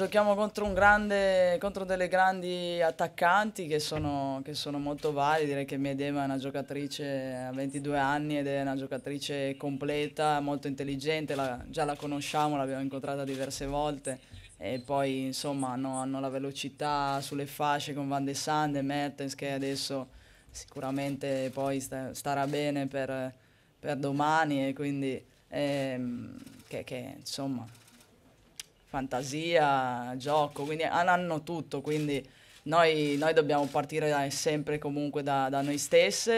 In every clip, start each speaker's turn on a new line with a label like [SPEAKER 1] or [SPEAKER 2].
[SPEAKER 1] giochiamo contro, grande, contro delle grandi attaccanti che sono, che sono molto valide. Direi che Miedema è una giocatrice a 22 anni ed è una giocatrice completa, molto intelligente, la, già la conosciamo, l'abbiamo incontrata diverse volte. E poi insomma hanno, hanno la velocità sulle fasce con Van de Sande, Mertens che adesso sicuramente poi sta, starà bene per, per, domani e quindi ehm, che, che insomma fantasia, gioco, quindi hanno tutto, quindi noi, noi dobbiamo partire da, sempre comunque da, da, noi stesse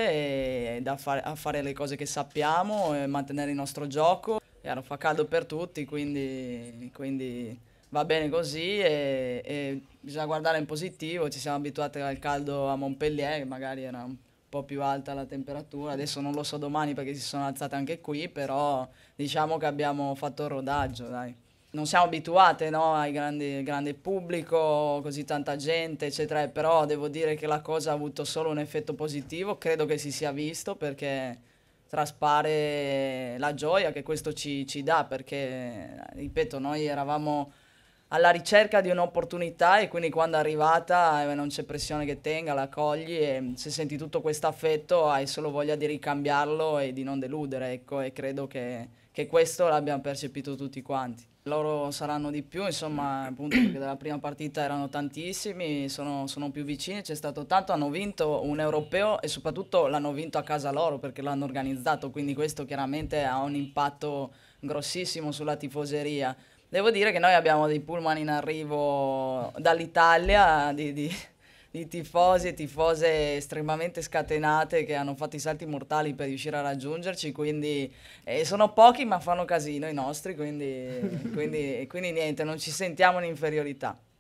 [SPEAKER 1] e da far, a fare le cose che sappiamo e mantenere il nostro gioco. Chiaro, fa caldo per tutti, quindi, quindi va bene così e, e, bisogna guardare in positivo, ci siamo abituati al caldo a Montpellier, che magari era un po' più alta la temperatura, adesso non lo so domani perché si sono alzate anche qui, però diciamo che abbiamo fatto il rodaggio, dai non siamo abituate no, al grande, grande, pubblico, così tanta gente, eccetera, però devo dire che la cosa ha avuto solo un effetto positivo, credo che si sia visto perché traspare la gioia che questo ci, ci dà, perché, ripeto, noi eravamo alla ricerca di un'opportunità e quindi quando è arrivata eh, non c'è pressione che tenga, la cogli e se senti tutto questo affetto hai solo voglia di ricambiarlo e di non deludere, ecco, e credo che, che questo l'abbiamo percepito tutti quanti. Loro saranno di più, insomma, appunto perché dalla prima partita erano tantissimi, sono, sono più vicini, c'è stato tanto, hanno vinto un europeo e soprattutto l'hanno vinto a casa loro perché l'hanno organizzato, quindi questo chiaramente ha un impatto grossissimo sulla tifoseria. Devo dire che noi abbiamo dei pullman in arrivo dall'Italia di, di, di tifosi e tifose estremamente scatenate che hanno fatto i salti mortali per riuscire a raggiungerci, quindi eh, sono pochi ma fanno casino i nostri, quindi, quindi, quindi niente, non ci sentiamo in inferiorità.